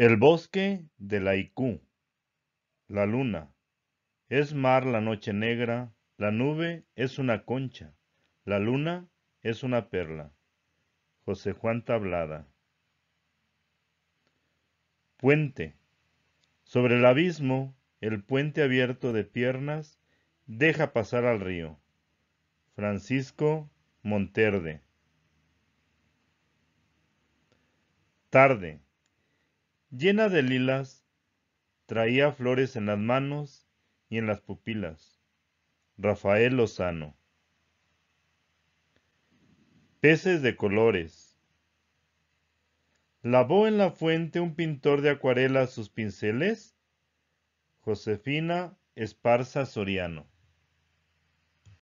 El bosque de la Icú. La luna. Es mar la noche negra, la nube es una concha, la luna es una perla. José Juan Tablada. Puente. Sobre el abismo, el puente abierto de piernas deja pasar al río. Francisco Monterde. Tarde llena de lilas, traía flores en las manos y en las pupilas. Rafael Lozano. Peces de colores. ¿Lavó en la fuente un pintor de acuarela sus pinceles? Josefina Esparza Soriano.